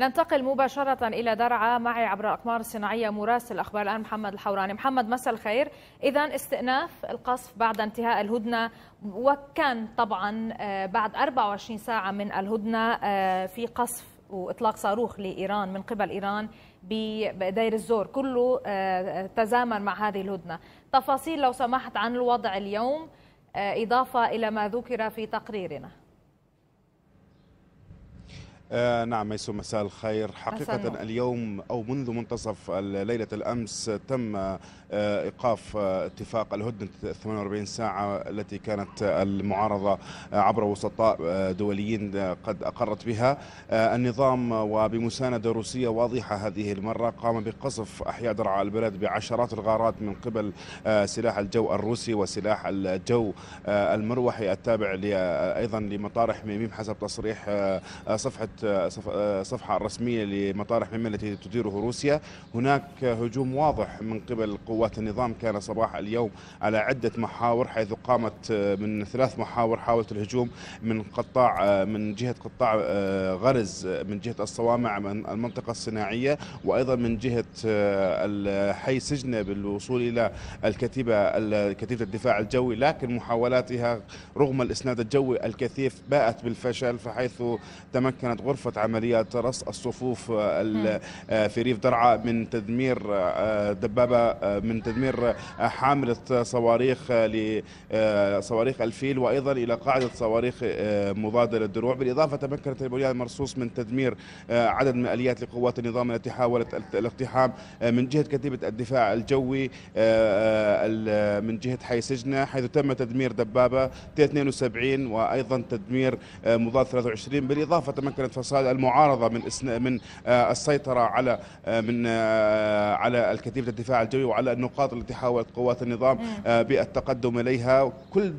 ننتقل مباشرة إلى درعا معي عبر الأقمار الصناعية مراسل أخبار الآن محمد الحوراني محمد مساء الخير إذا استئناف القصف بعد انتهاء الهدنة وكان طبعا آه، بعد 24 ساعة من الهدنة آه، في قصف وإطلاق صاروخ لإيران من قبل إيران بدير الزور كله آه، تزامن مع هذه الهدنة تفاصيل لو سمحت عن الوضع اليوم إضافة إلى ما ذكر في تقريرنا آه نعم ميسو مساء الخير حقيقة اليوم أو منذ منتصف ليلة الأمس تم آه إيقاف آه اتفاق الهدنة 48 ساعة التي كانت المعارضة آه، عبر وسطاء آه، دوليين آه، قد أقرت بها النظام وبمساندة روسية واضحة هذه المرة قام بقصف أحياء درعا البلد بعشرات الغارات من قبل سلاح الجو الروسي وسلاح الجو المروحي التابع أيضا لمطار حميميم حسب تصريح صفحة الصفحه آه، آه، الرسمية لمطار حميمة التي تديره روسيا هناك هجوم واضح من قبل قوات النظام كان صباح اليوم على عدة محاور حيث قامت آه، من ثلاث محاور حاولت الهجوم من قطاع من جهة قطاع غرز من جهة الصوامع من المنطقة الصناعية وأيضا من جهة حي سجنة بالوصول إلى الكتيبة كتيبة الدفاع الجوي لكن محاولاتها رغم الإسناد الجوي الكثيف باءت بالفشل فحيث تمكنت غرفة عمليات رص الصفوف آه، نعم. آه، في ريف درعا من تدمير آه، دبابة من تدمير حاملة صواريخ لصواريخ الفيل وأيضا إلى قاعدة صواريخ مضادة للدروع بالإضافة تمكنت البنيان المرصوص من تدمير عدد من الآليات لقوات النظام التي حاولت الاقتحام من جهة كتيبة الدفاع الجوي من جهة حي سجنة حيث تم تدمير دبابه تي T-72 وأيضا تدمير مضاد 23 بالإضافة تمكنت الفساد المعارضه من من آه، السيطره على آه، من آه، على الكتيبه الدفاع الجوي وعلى النقاط التي حاولت قوات النظام بالتقدم اليها كل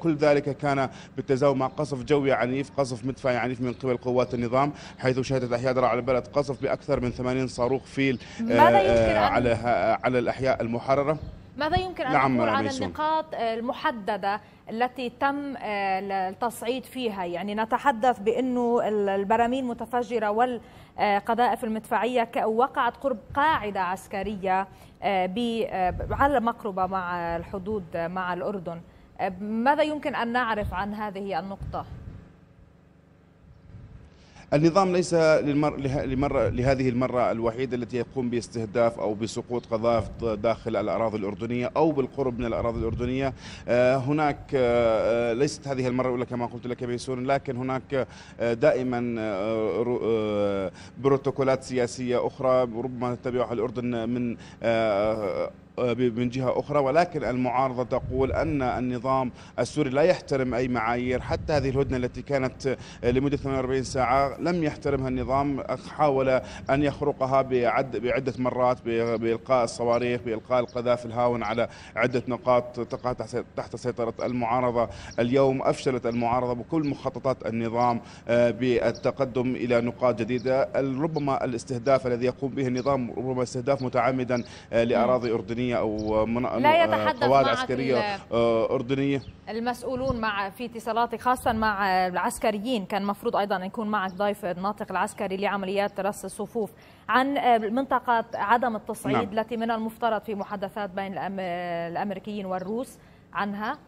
كل ذلك كان بالتزاوج مع قصف جوي عنيف قصف مدفعي عنيف من قبل قوات النظام حيث شهدت احياء درع البلد قصف باكثر من 80 صاروخ فيل ماذا على على الاحياء المحرره ماذا يمكن أن نقول عن النقاط المحددة التي تم التصعيد فيها يعني نتحدث بأنه البراميل المتفجرة والقذائف المدفعية وقعت قرب قاعدة عسكرية آه، آه، على مقربة مع الحدود مع الأردن آه، ماذا يمكن أن نعرف عن هذه النقطة؟ النظام ليس للمر... لمر... لهذه المرة الوحيدة التي يقوم باستهداف أو بسقوط قذائف داخل الأراضي الأردنية أو بالقرب من الأراضي الأردنية آه، هناك آه، آه، ليست هذه المرة الأولى كما قلت لك بيسون لكن هناك دائما بروتوكولات سياسية أخرى ربما تتبعها الأردن من آه، من جهة أخرى ولكن المعارضة تقول أن النظام السوري لا يحترم أي معايير حتى هذه الهدنة التي كانت آه، لمدة 48 ساعة لم يحترمها النظام حاول أن يخرقها بعد بعدة مرات بإلقاء الصواريخ بإلقاء القذائف الهاون على عدة نقاط تقع تحت سيطرة المعارضة اليوم أفشلت المعارضة بكل مخططات النظام آه، بالتقدم إلى نقاط جديدة ربما الاستهداف الذي يقوم به النظام ربما استهداف متعمدا لأراضي أردنية أردنية أو من... لا آه، يتحدث قواعد عسكرية آه، أردنية المسؤولون مع في اتصالاتك خاصة مع العسكريين كان مفروض أيضا يكون معك ضيف الناطق العسكري لعمليات رص الصفوف عن آه، منطقة عدم التصعيد نعم. التي من المفترض في محادثات بين الأمريكيين والروس عنها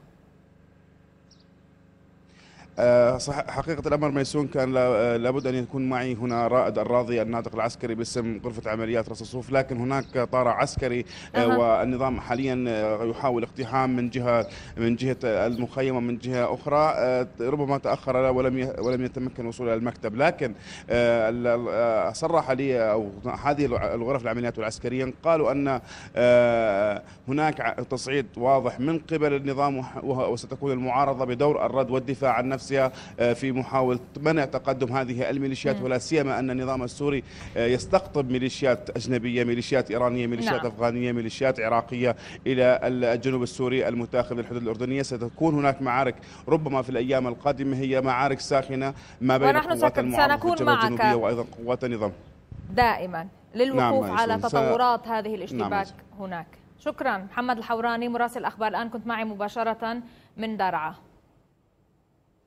آه، صح حقيقة الأمر ميسون كان آه، لابد أن يكون معي هنا رائد الراضي الناطق العسكري باسم غرفة عمليات رصاص الصوف لكن هناك طار عسكري أه. والنظام حاليا آه، يحاول اقتحام من جهة من جهة المخيم ومن جهة أخرى ربما تأخر ولم ولم يتمكن وصوله إلى المكتب لكن صرح لي أو هذه الغرف العمليات العسكرية قالوا أن هناك تصعيد واضح من قبل النظام وستكون المعارضة بدور الرد والدفاع عن نفسه روسيا آه، في محاولة منع تقدم هذه الميليشيات ولا سيما أن النظام السوري آه، يستقطب ميليشيات أجنبية ميليشيات إيرانية ميليشيات نعم. أفغانية ميليشيات عراقية إلى الجنوب السوري المتاخم للحدود الأردنية ستكون هناك معارك ربما في الأيام القادمة هي معارك ساخنة ما بين قوات المعارضة الجنوبية وأيضا قوات النظام دائما نعم، للوقوف نعم على تطورات س... هذه نعم، الاشتباك نعم هناك شكرا محمد الحوراني مراسل اخبار الان كنت معي مباشره من درعا